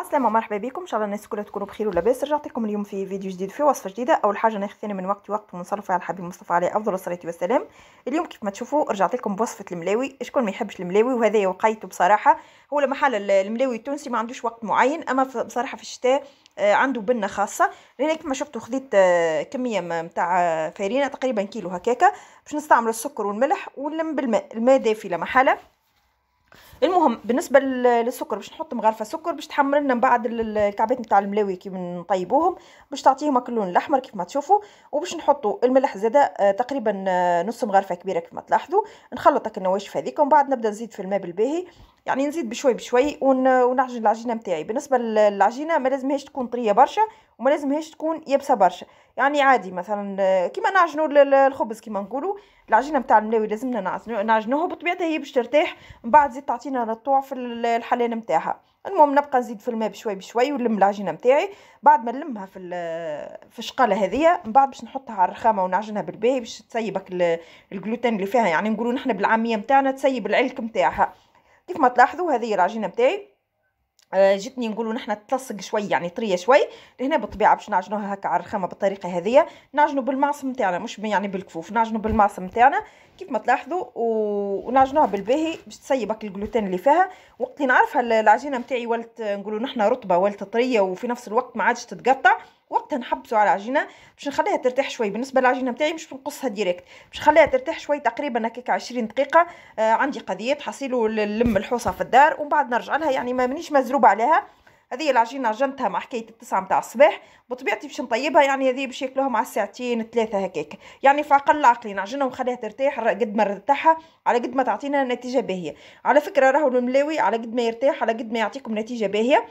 السلام ومرحبا بكم ان شاء الله الناس كلها تكونوا بخير ولاباس رجعت لكم اليوم في فيديو جديد في وصفه جديده اول حاجه ناخذ من وقتي وقت ونصرف على الحبيب مصطفى عليه افضل الصلاه والسلام اليوم كيف ما تشوفوا رجعت لكم بوصفه الملاوي شكون ما يحبش الملاوي وهذا وقيته بصراحه هو محل الملاوي التونسي ما عندوش وقت معين اما بصراحه في الشتاء آه، عنده بنه خاصه لان كيف ما شفتوا خذيت آه، كميه نتاع آه، فارينه تقريبا كيلو هكاكا باش نستعمل السكر والملح ونلم بالماء الماء دافي لمحاله المهم بالنسبه للسكر باش نحط مغرفه سكر باش تحمر لنا من بعد الكعبات نتاع الملاوي كي نطيبوهم باش تعطيهم اللون الاحمر كيف ما تشوفوا وباش نحطوا الملح زاده آه، تقريبا آه، نص مغرفه كبيره كيف ما تلاحظوا نخلط النواشف هذيك ومن بعد نبدا نزيد في الماء بالباهي يعني نزيد بشوي بشوي ونعجن العجينه نتاعي بالنسبه للعجينه ما لازمهاش تكون طريه برشا وما لازمهاش تكون يابسه برشا يعني عادي مثلا كيما نعجنوا الخبز كيما نقولوا العجينه نتاع الملاوي لازمنا نعجنوها بطبيعتها هي باش ترتاح من بعد زيد تعطينا الطوع في الحلال نتاعها المهم نبقى نزيد في الماء بشوي بشوي ونلم العجينه نتاعي بعد ما نلمها في في الشقاله هذيا من بعد باش نحطها على الرخامه ونعجنها بالباهي باش تسيبك الجلوتين اللي فيها يعني نقولوا نحن بالعاميه نتاعنا تسيب العلك نتاعها كيف ما تلاحظوا هذه العجينه نتاعي آه، جتني نقولوا نحنا تلصق شوي يعني طريه شوي لهنا بالطبيعه باش نعجنوها هكا على الرخامه بالطريقه هذه نعجنوا بالمعصم نتاعنا مش يعني بالكفوف نعجنوا بالمعصم نتاعنا كيف ما تلاحظوا ونعجنوها بالباهي باش تسيب هاك الجلوتين اللي فيها وقت اللي نعرفها العجينه نتاعي ولت نقولوا نحنا رطبه ولت طريه وفي نفس الوقت ما عادش تتقطع تنحبسه على العجينه باش نخليها ترتاح شوي بالنسبه للعجينه نتاعي مش بنقصها ديريكت باش نخليها ترتاح شوي تقريبا هكاك 20 دقيقه آه عندي قضيه حصيلو نلم الحوصه في الدار ومن بعد نرجع لها يعني ما مانيش مزروبه عليها هذه العجينه عجنتها مع حكايه التسعة نتاع الصباح بطبيعتي باش نطيبها يعني هذه باش ياكلوها مع الساعتين ثلاثه هكاك يعني في اقل عقلي نعجنها ونخليها ترتاح قد ما ارتاحها على قد ما تعطينا نتيجه باهيه على فكره راهو الملاوي على قد ما يرتاح على قد ما يعطيكم نتيجه باهيه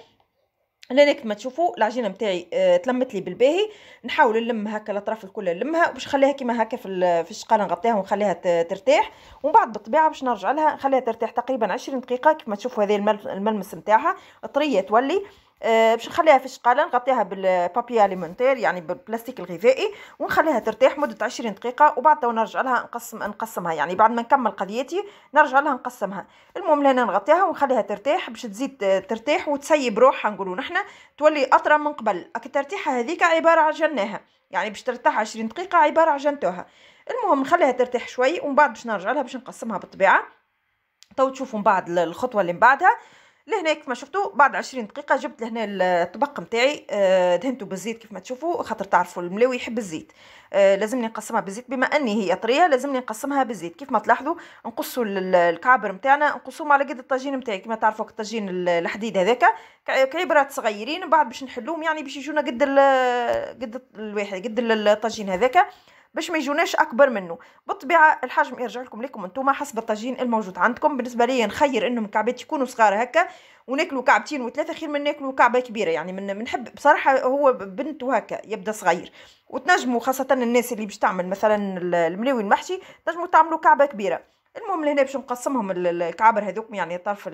لاني كما تشوفوا العجينه نتاعي آه تلمت لي بالباهي نحاول نلم هكا الاطراف الكل نلمها باش نخليها كيما هكا في في الشقاله نغطيها ونخليها ترتاح ومن بعد بالطبيعه باش نرجع لها نخليها ترتاح تقريبا 20 دقيقه كما تشوفوا هذه الملمس نتاعها طريه تولي آه، باش نخليها في الشقاله نغطيها بالبابي اليمونتير يعني بالبلاستيك الغذائي ونخليها ترتاح مده 20 دقيقه وبعد تو نرجع لها نقسم نقسمها يعني بعد ما نكمل قضيتي نرجع لها نقسمها المهم لهنا نغطيها ونخليها ترتاح باش تزيد ترتاح وتسيب روحها نقولوا نحنا تولي اطرى من قبل الترتيحه هذيك عباره عن جناها يعني باش ترتاح 20 دقيقه عباره عن جنتوها المهم نخليها ترتاح شوي ومن بعد باش نرجع لها باش نقسمها بالطبيعه تو تشوفوا من بعد الخطوه اللي من بعدها لهنا كيف ما شفتوا بعد عشرين دقيقه جبت لهنا الطبق نتاعي آه، دهنته بالزيت كيف ما تشوفوا خاطر تعرفوا الملاوي يحب الزيت آه، لازمني نقسمها بالزيت بما اني هي طريه لازمني نقسمها بالزيت كيف ما تلاحظوا نقصوا الكعبر نتاعنا نقصوهم على قد الطاجين نتاعي كما تعرفوا الطاجين الحديد هذاك كعبرات صغيرين بعد باش نحلوهم يعني باش يجونا قد قد الواحد قد الطاجين هذاك باش ما يجوناش اكبر منه بالطبيعه الحجم يرجع لكم لكم انتم حسب الطاجين الموجود عندكم بالنسبه لي نخير انهم كعبات يكونوا صغار هكا وناكلوا كعبتين وثلاثه خير من ناكلوا كعبه كبيره يعني من بنحب بصراحه هو بنته هكا يبدا صغير وتنجموا خاصه الناس اللي باش تعمل مثلا الملاوي المحشي تنجموا تعملوا كعبه كبيره المهم لهنا باش نقسمهم الكعابر هذوك يعني طرف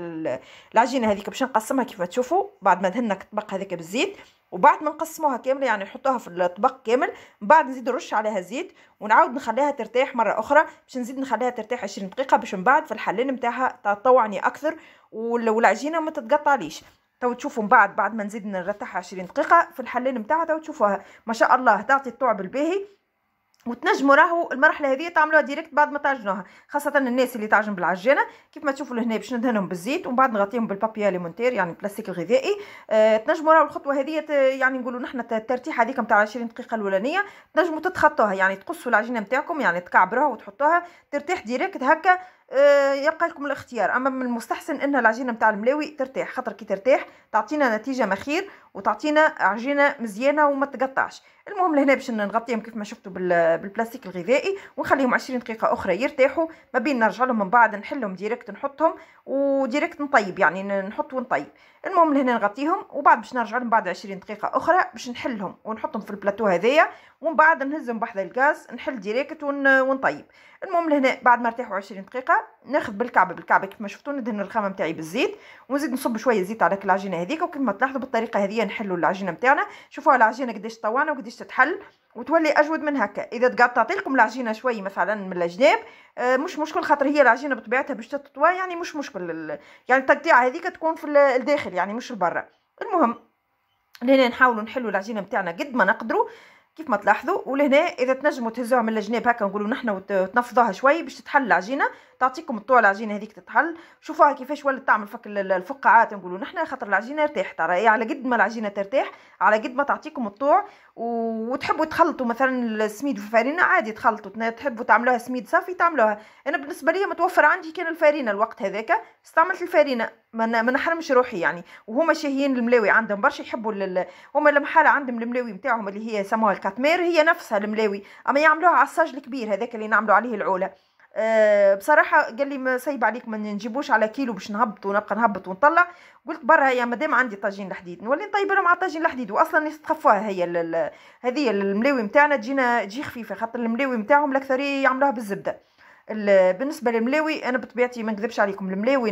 العجينه هذيك باش نقسمها كيف تشوفوا بعد ما دهنا الطبق هذاك بالزيت وبعد ما نقسموها كامله يعني نحطوها في الطبق كامل بعد نزيد نرش عليها زيت ونعاود نخليها ترتاح مره اخرى باش نزيد نخليها ترتاح 20 دقيقه باش من بعد في الحلين نتاعها تطوعني اكثر والعجينه ما تتقطعليش تو تشوفوا من بعد بعد ما نزيد نرتاحها 20 دقيقه في الحلين نتاعها تو تشوفوها ما شاء الله تعطي الطعم الباهي وتنجموا راهو المرحله هذه تعملوها ديريكت بعد ما تعجنوها خاصه الناس اللي تعجن بالعجانه كيف ما تشوفوا لهنا باش ندهنهم بالزيت ومن بعد نغطيهم بالبابيا اليمونتير يعني البلاستيك الغذائي آه تنجموا راهو الخطوه هذه يعني نقولوا نحن الترتيح هذيك نتاع 20 دقيقه الاولانيه تنجموا تتخطوها يعني تقصوا العجينه نتاعكم يعني تكعبروها وتحطوها ترتاح ديريكت هكا آه، يبقى لكم الاختيار اما من المستحسن ان العجينه نتاع الملاوي ترتاح خاطر كي ترتاح تعطينا نتيجه مخير وتعطينا عجينه مزيانه وما تقطعش المهم لهنا باش نغطيهم كيف ما شفتوا بالبلاستيك الغذائي ونخليهم 20 دقيقه اخرى يرتاحوا ما بين نرجع لهم من بعد نحلهم ديريكت نحطهم وديريكت نطيب يعني نحط ونطيب المهم لهنا نغطيهم وبعد باش نرجع لهم بعد 20 دقيقه اخرى باش نحلهم ونحطهم في البلاطو هذايا ومن بعد نهزهم بحذا الغاز نحل ديريكت ونطيب المهم لهنا بعد ما ارتاحوا 20 دقيقه ناخد بالكعب بالكعب كيف ما شفتوا ندهن الخامه نتاعي بالزيت ونزيد نصب شويه زيت على العجينه هذيك وكيف ما تلاحظوا بالطريقه هذه نحلوا العجينه نتاعنا شوفوا العجينه قداش طوانا وقداش تتحل وتولي اجود من هكا اذا تقطعت لكم العجينه شوي مثلا من الجناب آه مش مشكل خاطر هي العجينه بطبيعتها باش تطوى يعني مش مشكل يعني التقطيعه هذيك تكون في الداخل يعني مش لبرا المهم لهنا نحاولوا نحلوا العجينه نتاعنا قد ما نقدروا كيف ما تلاحظوا ولهنا اذا تنجموا تهزوها من الجناب هكا نقولوا نحن وتنفضوها شوي باش تتحل العجينه تعطيكم الطوع العجينه هذيك تتحل شوفوها كيفاش ولات تعمل فك الفقاعات نقولوا نحنا خاطر العجينه ارتاحت راهي إيه، على قد ما العجينه ترتاح على قد ما تعطيكم الطوع وتحبوا تخلطوا مثلا السميد والفارينه عادي تخلطوا تحبوا تعملوها سميد صافي تعملوها انا بالنسبه لي متوفر عندي كان الفارينه الوقت هذاك استعملت الفارينه ما نحرمش روحي يعني وهما شاهيين الملاوي عندهم برشا يحبوا لل... هما المحاله عندهم الملاوي نتاعهم اللي هي يسموها الكاتمير هي نفسها الملاوي اما يعملوها على الصاج الكبير هذاك اللي نعملوا عليه العوله آه، بصراحه قال لي ما سايب عليك ما نجيبوش على كيلو باش نهبط ونبقى نهبط ونطلع قلت برا يا مدام عندي طاجين الحديد نولي نطيب لهم على طاجين الحديد واصلا يستخفوها هي هذه الملاوي نتاعنا تجينا تجي خفيفه خاطر الملاوي نتاعهم الاكثريه يعملوها بالزبده بالنسبه للملاوي انا بطبيعتي ما نكذبش عليكم الملاوي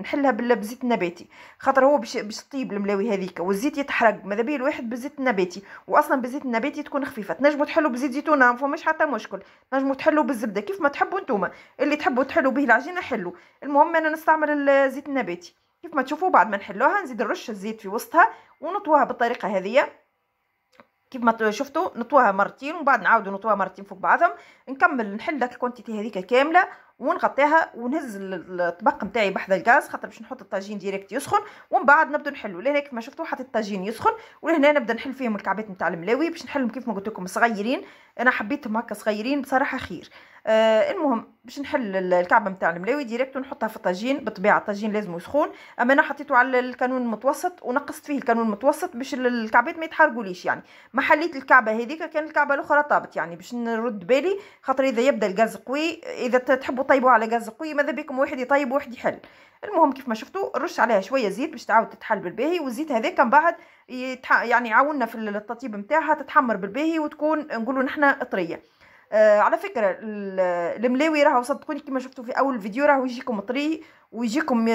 نحلها بالزيت النباتي خاطر هو باش يطيب طيب الملاوي هذيك والزيت يتحرق ماذا بيه الواحد بالزيت النباتي واصلا بالزيت النباتي تكون خفيفه تنجموا تحلوا بزيت زيتونه ما فماش حتى مشكل تنجموا تحلوا بالزبده كيف ما تحبوا نتوما اللي تحبوا تحلوا به العجينه حلوا المهم انا نستعمل الزيت النباتي كيف ما تشوفوا بعد ما نحلوها نزيد نرش الزيت في وسطها ونطوها بالطريقه هذه كيف ما شفتوا نطوها مرتين ومن بعد نعاودوا نطوها مرتين فوق بعضهم نكمل نحل داك الكونتيتي هذيك كامله ونغطيها ونهز الطبق نتاعي بحذا الغاز خاطر باش نحط الطاجين ديريكت يسخن ومن بعد نبدا نحلو لهنا كيف ما شفتوا حطيت الطاجين يسخن ولهنا نبدا نحل فيهم الكعبات نتاع الملاوي باش نحلهم كيف ما قلت لكم صغيرين انا حبيتهم هكا صغيرين بصراحه خير آه المهم باش نحل الكعبه نتاع الملاوي ديريكت ونحطها في الطاجين بالطبيعه الطاجين لازم سخون اما انا حطيته على الكانون المتوسط ونقصت فيه الكانون المتوسط باش الكعبات ما يتحرقوليش يعني ما حليت الكعبه هذيك كان الكعبه الاخرى طابت يعني باش نرد بالي خاطر اذا يبدا الغاز قوي اذا تحبوا طيبوا على غاز قوي ماذا بكم واحد يطيب وواحد يحل المهم كيف ما شفتوا رش عليها شويه زيت باش تعاود تتحل بالباهي والزيت هذاك من بعد يعني يعاوننا في التطيب نتاعها تتحمر بالباهي وتكون نقولوا نحنا طريه آه، على فكره الملاوي راهو صدقوني كما شفتوا في اول فيديو راهو يجيكم طري ويجيكم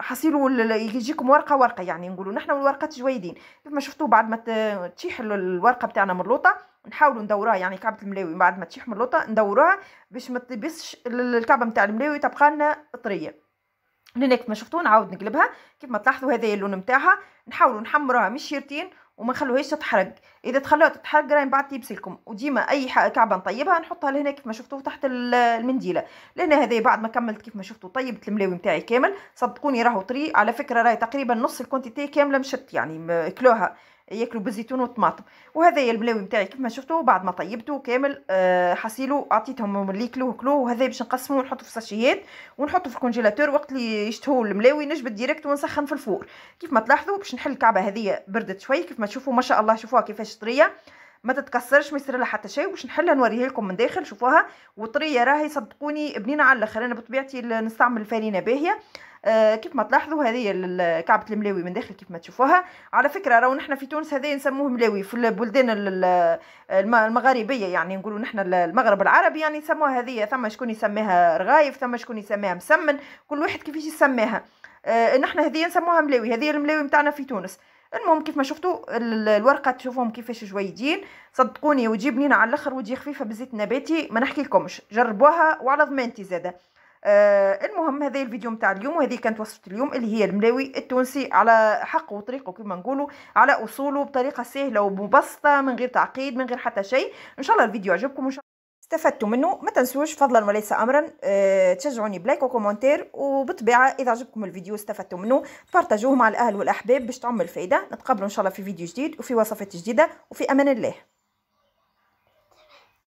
حصيلو يجيكم ورقه ورقه يعني نقولوا نحنا والورقات جويدين كيف ما شفتوا بعد ما تشيح الورقه بتاعنا من اللوطه نحاولوا ندوروها يعني كعبه الملاوي بعد ما تشيح من اللوطه ندوروها باش ما تبسش الكعبه نتاع الملاوي تبقى لنا طريه لانك ما شفتوا نعاود نقلبها كيف ما تلاحظوا هذا اللون نتاعها نحاولوا نحمروها من الشيرتين وما نخلوهاش تتحرق اذا تخلوها تتحرق راهي من بعد تيبسلكم وديما اي كعبه نطيبها نحطها لهنا كيف ما شفتوا تحت المنديله لان هذا بعد ما كملت كيف ما شفتوا طيبت الملاوي نتاعي كامل صدقوني راهو طري على فكره راهي تقريبا نص الكونتيتي كامله مشت يعني كلوها ياكلوا بالزيتون والطماطم وهذا يا البلاوي نتاعي كيف ما شفتوه بعد ما طيبته كامل آه حصيلو عطيتهم اللي كلوه كلوه وهذا باش نقسموه ونحطو في ساشيات ونحطو في الكونجيلاتور وقت اللي يشتهوا الملاوي نجبد ديريكت ونسخن في الفور كيف ما تلاحظوا باش نحل الكعبه هذه بردت شوي كيف ما تشوفوا ما شاء الله شوفوها كيفاش طريه ما تتكسرش ما يصير لها حتى شيء باش نحلها نوريها لكم من داخل شوفوها وطريه راهي صدقوني بنينه على الاخر انا بطبيعتي نستعمل الفرينه باهيه آه كيف ما تلاحظوا هذه كعبه الملاوي من داخل كيف ما تشوفوها على فكره راهو نحنا في تونس هذين نسموه ملاوي في البلدان المغاربيه يعني نقولوا نحنا المغرب العربي يعني يسموها هذه ثم شكون يسميها رغايف ثم شكون يسميها مسمن كل واحد كيفاش يسميها آه نحنا هذين نسموها ملاوي هذه الملاوي نتاعنا في تونس المهم كيف ما شفتوا الورقه تشوفوهم كيفاش جويدين صدقوني وتجي بنينه على الاخر وتجي خفيفه بالزيت النباتي ما نحكي لكمش جربوها وعلى ضمانتي زاده آه المهم هذا الفيديو نتاع اليوم وهذه كانت وصفه اليوم اللي هي الملاوي التونسي على حق وطريقه كما نقولوا على اصوله بطريقه سهله ومبسطه من غير تعقيد من غير حتى شيء ان شاء الله الفيديو عجبكم وإن شاء استفدتوا منه ما تنسوش فضلا وليس امرا أه تشجعوني بلايك وكومنتير وبطبيعه اذا عجبكم الفيديو استفدتوا منه بارتاجوه مع الاهل والاحباب باش تعم الفايده نتقابلوا ان شاء الله في فيديو جديد وفي وصفات جديده وفي امان الله